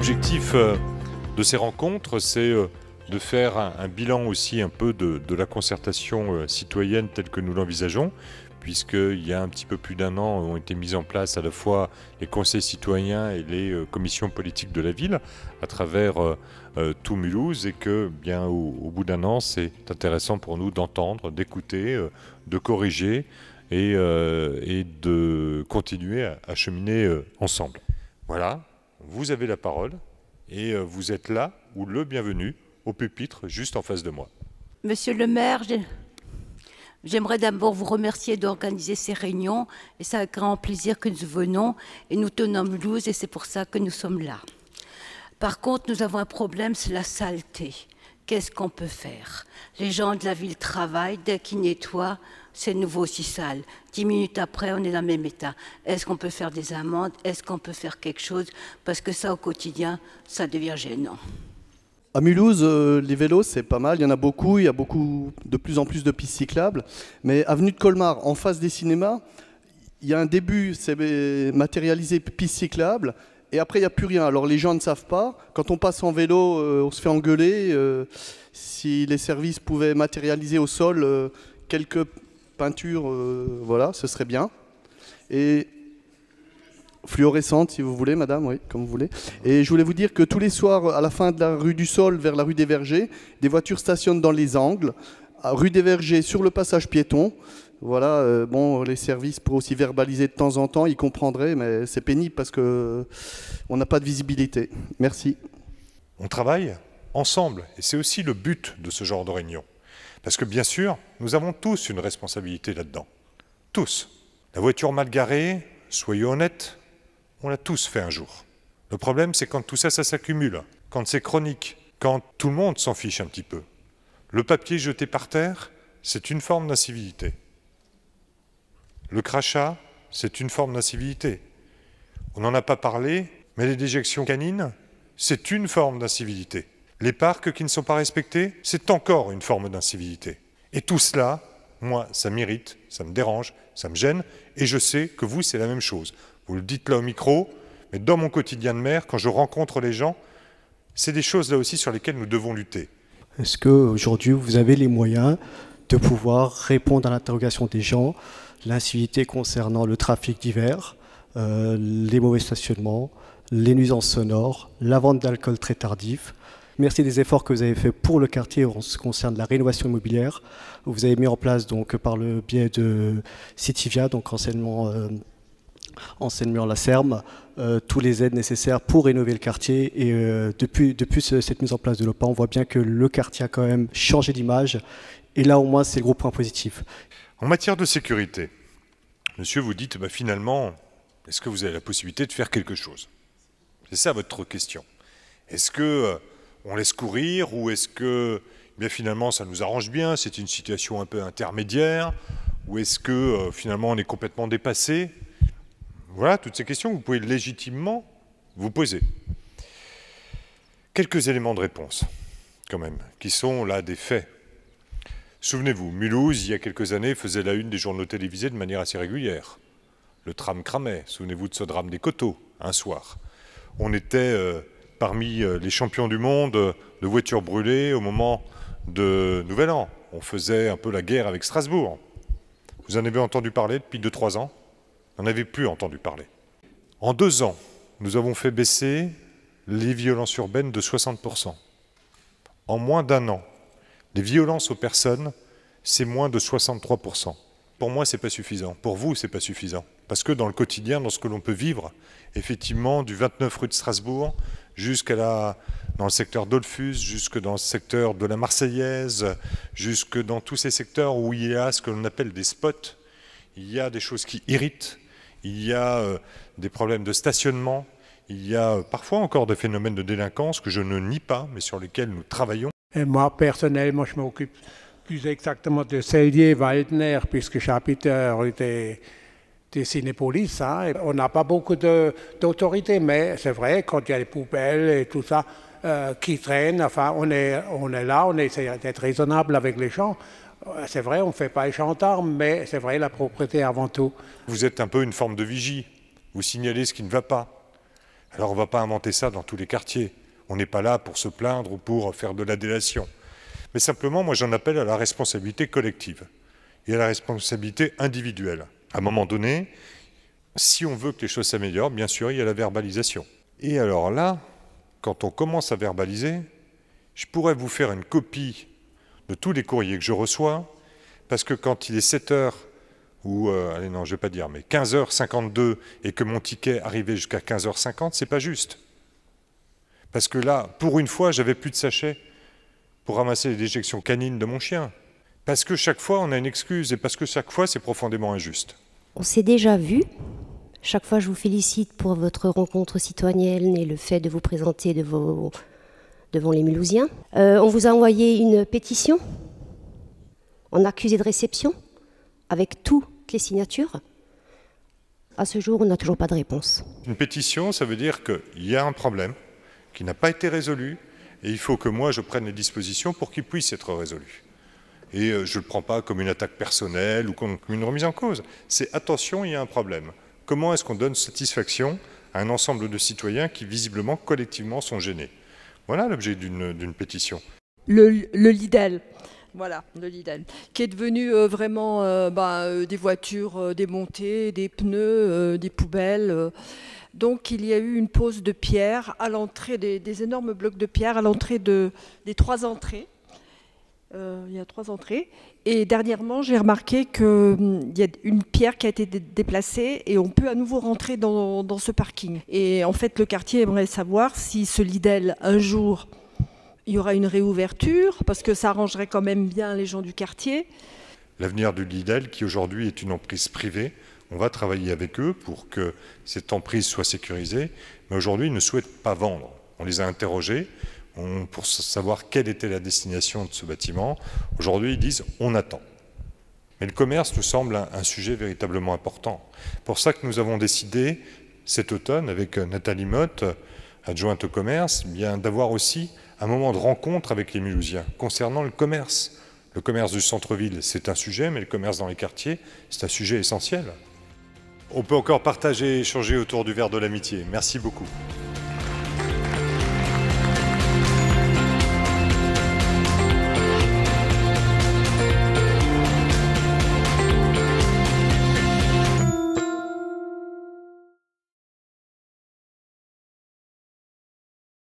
L'objectif euh, de ces rencontres, c'est euh, de faire un bilan aussi un peu de, la concertation euh, citoyenne telle que nous l'envisageons, puisqu'il y a un petit peu plus d'un an ont été mises en place à la fois les conseils citoyens et les commissions politiques de la ville à travers tout Mulhouse et que bien au, bout d'un an c'est intéressant pour nous d'entendre, d'écouter, de corriger et, et, de continuer à, à cheminer ensemble. Voilà, vous avez la parole et euh, vous êtes là ou le bienvenu au pupitre juste en face de moi. Monsieur le maire, j'aimerais d'abord vous remercier d'organiser ces réunions et c'est avec grand plaisir que nous venons et nous tenons Mulhouse et c'est pour ça que nous sommes là. Par contre, nous avons un problème, c'est la saleté qu'est-ce qu'on peut faire Les gens de la ville travaillent, dès qu'ils nettoient, c'est nouveau aussi sale. Dix minutes après, on est dans le même état. Est-ce qu'on peut faire des amendes Est-ce qu'on peut faire quelque chose Parce que ça, au quotidien, ça devient gênant. À Mulhouse, euh, les vélos, c'est pas mal. Il y en a beaucoup. Il y a beaucoup, de plus en plus de pistes cyclables. Mais avenue de Colmar, en face des cinémas, il y a un début, c'est euh, matérialisé piste cyclable et après, il n'y a plus rien. Alors les gens ne savent pas. Quand on passe en vélo, euh, on se fait engueuler. Euh, si les services pouvaient matérialiser au sol euh, quelques peintures, voilà, ce serait bien. Et fluorescente, si vous voulez, madame, oui, comme vous voulez. Et je voulais vous dire que tous les soirs, à la fin de la rue du Sol vers la rue des Vergers, des voitures stationnent dans les angles, rue des Vergers sur le passage piéton. Voilà, euh, bon, les services pour aussi verbaliser de temps en temps, ils comprendraient, mais c'est pénible parce qu'on n'a pas de visibilité. Merci. On travaille ensemble, et c'est aussi le but de ce genre de réunion. Parce que bien sûr, nous avons tous une responsabilité là-dedans. Tous. La voiture mal garée, soyons honnêtes, on l'a tous fait un jour. Le problème, c'est quand tout ça, ça s'accumule, quand c'est chronique, quand tout le monde s'en fiche un petit peu. Le papier jeté par terre, c'est une forme d'incivilité. Le crachat, c'est une forme d'incivilité. On n'en a pas parlé, mais les déjections canines, c'est une forme d'incivilité. Les parcs qui ne sont pas respectés, c'est encore une forme d'incivilité. Et tout cela, moi, ça m'irrite, ça me dérange, ça me gêne, et je sais que vous, c'est la même chose. Vous le dites là au micro, mais dans mon quotidien de maire, quand je rencontre les gens, c'est des choses là aussi sur lesquelles nous devons lutter. Est-ce qu'aujourd'hui, vous avez les moyens de pouvoir répondre à l'interrogation des gens, l'incivilité concernant le trafic d'hiver, euh, les mauvais stationnements, les nuisances sonores, la vente d'alcool très tardif. Merci des efforts que vous avez faits pour le quartier en ce qui concerne la rénovation immobilière. Vous avez mis en place donc par le biais de Citivia, donc renseignement euh, en la Serme euh, tous les aides nécessaires pour rénover le quartier. Et euh, depuis, cette mise en place de l'OPA, on voit bien que le quartier a quand même changé d'image. Et là, au moins, c'est le gros point positif. En matière de sécurité, monsieur, vous dites bah, finalement, est-ce que vous avez la possibilité de faire quelque chose C'est ça votre question. Est-ce qu'on euh, laisse courir ou est-ce que eh bien, finalement ça nous arrange bien C'est une situation un peu intermédiaire ou est-ce que finalement on est complètement dépassé voilà, toutes ces questions, que vous pouvez légitimement vous poser. Quelques éléments de réponse, quand même, qui sont là des faits. Souvenez-vous, Mulhouse, il y a quelques années, faisait la une des journaux télévisés de manière assez régulière. Le tram cramait, souvenez-vous de ce drame des coteaux, un soir. On était euh, parmi euh, les champions du monde euh, de voitures brûlées au moment de Nouvel An. On faisait un peu la guerre avec Strasbourg. Vous en avez entendu parler depuis 2-3 ans n'en avait plus entendu parler. En deux ans, nous avons fait baisser les violences urbaines de 60%. En moins d'un an, les violences aux personnes, c'est moins de 63%. Pour moi, ce n'est pas suffisant. Pour vous, ce n'est pas suffisant. Parce que dans le quotidien, dans ce que l'on peut vivre, effectivement, du 29 rue de Strasbourg jusqu'à la, dans le secteur d'Olfus, jusque dans le secteur de la Marseillaise, jusque dans tous ces secteurs où il y a ce que l'on appelle des spots, il y a des choses qui irritent, il y a euh, des problèmes de stationnement, il y a euh, parfois encore des phénomènes de délinquance que je ne nie pas, mais sur lesquels nous travaillons. Et moi, personnellement, je m'occupe plus exactement de Cellier-Waldner, puisque j'habite était des, des Cinépolis. Hein, on n'a pas beaucoup d'autorité, mais c'est vrai, quand il y a les poubelles et tout ça, euh, qui traînent. Enfin, on est, on est là, on essaie d'être raisonnable avec les gens. C'est vrai, on ne fait pas les mais c'est vrai, la propriété avant tout. Vous êtes un peu une forme de vigie. Vous signalez ce qui ne va pas. Alors on ne va pas inventer ça dans tous les quartiers. On n'est pas là pour se plaindre ou pour faire de la délation. Mais simplement, moi j'en appelle à la responsabilité collective et à la responsabilité individuelle. À un moment donné, si on veut que les choses s'améliorent, bien sûr, il y a la verbalisation. Et alors là, quand on commence à verbaliser, je pourrais vous faire une copie de tous les courriers que je reçois, parce que quand il est 7 heures ou, euh, allez non, je vais pas dire, mais 15h52 et que mon ticket arrivait jusqu'à 15h50, c'est pas juste. Parce que là, pour une fois, j'avais plus de sachet pour ramasser les déjections canines de mon chien. Parce que chaque fois, on a une excuse et parce que chaque fois, c'est profondément injuste. On s'est déjà vu. Chaque fois, je vous félicite pour votre rencontre citoyenne et le fait de vous présenter de vos devant les Mulhousiens. Euh, on vous a envoyé une pétition on a accusé de réception avec toutes les signatures. À ce jour, on n'a toujours pas de réponse. Une pétition, ça veut dire qu'il y a un problème qui n'a pas été résolu et il faut que moi je prenne les dispositions pour qu'il puisse être résolu. Et euh, je ne le prends pas comme une attaque personnelle ou comme une remise en cause. C'est attention, il y a un problème. Comment est-ce qu'on donne satisfaction à un ensemble de citoyens qui visiblement collectivement sont gênés voilà l'objet d'une pétition. Le, le Lidl. Voilà, le Lidl, qui est devenu euh, vraiment euh, bah, euh, des voitures démontées, des pneus, des poubelles. Donc il y a eu une pose de pierre à l'entrée des, énormes blocs de pierre à l'entrée de, des trois entrées euh, il y a trois entrées. Et dernièrement, j'ai remarqué qu'il hum, y a une pierre qui a été déplacée et on peut à nouveau rentrer dans, ce parking. Et en fait, le quartier aimerait savoir si ce Lidl, un jour, il y aura une réouverture, parce que ça arrangerait quand même bien les gens du quartier. L'avenir du Lidl, qui aujourd'hui est une emprise privée, on va travailler avec eux pour que cette emprise soit sécurisée, mais aujourd'hui, ils ne souhaitent pas vendre. On les a interrogés pour savoir quelle était la destination de ce bâtiment. Aujourd'hui, ils disent on attend. Mais le commerce nous semble un, sujet véritablement important. Pour ça que nous avons décidé cet automne avec euh, Nathalie Mott, adjointe au commerce, eh bien d'avoir aussi un moment de rencontre avec les Mulhousiens concernant le commerce. Le commerce du centre-ville, c'est un sujet, mais le commerce dans les quartiers, c'est un sujet essentiel. On peut encore partager et échanger autour du verre de l'amitié. Merci beaucoup.